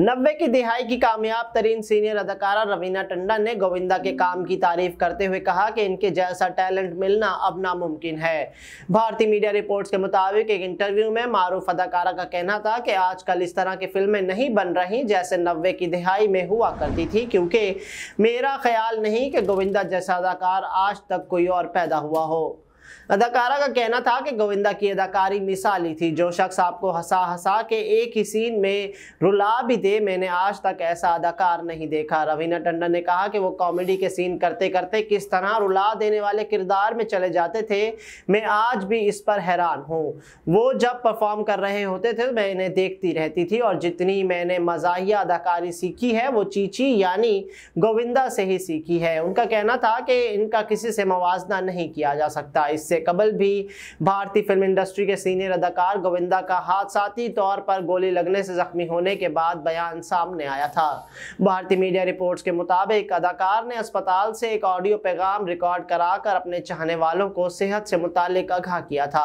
नब्बे की दिहाई की कामयाब तरीन सीनियर अदाकारा रवीना टंडन ने गोविंदा के काम की तारीफ करते हुए कहा कि इनके जैसा टैलेंट मिलना अब नामुमकिन है भारतीय मीडिया रिपोर्ट्स के मुताबिक एक इंटरव्यू में मारूफ अदाकारा का कहना था कि आजकल इस तरह की फिल्में नहीं बन रही जैसे नब्बे की दिहाई में हुआ करती थी क्योंकि मेरा ख्याल नहीं कि गोविंदा जैसा अदाकार आज तक कोई और पैदा हुआ हो अदाकारा का कहना था कि गोविंदा की अदाकारी मिसाली थी जो शख्स आपको हंसा हंसा के एक ही सीन में रुला भी दे मैंने आज तक ऐसा अदाकार नहीं देखा रवीना टंडन ने कहा कि वो कॉमेडी के सीन करते करते किस तरह रुला देने वाले किरदार में चले जाते थे मैं आज भी इस पर हैरान हूँ वो जब परफॉर्म कर रहे होते थे तो मैं इन्हें देखती रहती थी और जितनी मैंने मजाही अदाकारी सीखी है वो चीची यानी गोविंदा से ही सीखी है उनका कहना था कि इनका किसी से मुवजना नहीं किया जा सकता इससे कबल भी भारतीय फिल्म इंडस्ट्री के सीनियर अदाकार गोविंदा का हादसाती तौर पर गोली लगने से जख्मी होने के बाद बयान सामने आया था भारतीय मीडिया रिपोर्ट के मुताबिक अदाकार ने अस्पताल से एक ऑडियो पैगाम रिकॉर्ड कराकर अपने चाहने वालों को सेहत से मुतल आगाह किया था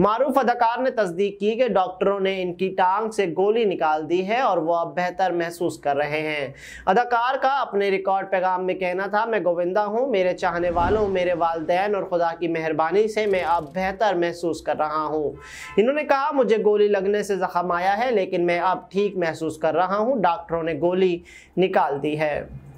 मारूफ अदाकार ने तस्दीक की कि डॉक्टरों ने इनकी टांग से गोली निकाल दी है और वो अब बेहतर महसूस कर रहे हैं अदाकार का अपने रिकॉर्ड पैगाम में कहना था मैं गोविंदा हूँ मेरे चाहने वालों मेरे वालदेन और खुदा की मेहरबानी मेहरबानी से मैं अब बेहतर महसूस कर रहा हूँ इन्होंने कहा मुझे गोली लगने से जख्म आया है लेकिन मैं अब ठीक महसूस कर रहा हूँ डॉक्टरों ने गोली निकाल दी है